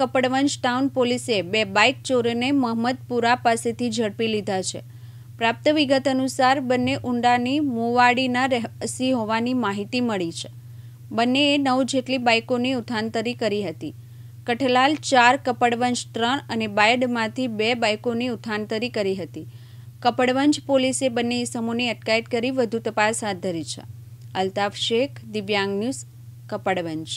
Kapadvanj town પોલીસે બે bike ચોરોને મહમ્મદપુરા પાસેથી ઝડપી લીધા છે પ્રાપ્ત વિગત અનુસાર બંને ઊંડાની મોવાડીના રહેવાસી હોવાની માહિતી મળી છે બંનેએ નવ જેટલી બાઇકોની ઉથાંતરી કરી હતી કઠલાલ ચાર કપડવંશ ત્રણ અને બાયડમાંથી બે બાઇકોની ઉથાંતરી કરી હતી કપડવંશ પોલીસે બંને ઇસમોની અટકાયત કરી વધુ તપાસ હાથ ધરી છે અલ્તાફ શેખ દિવ્યાંગ ન્યૂઝ કપડવંજ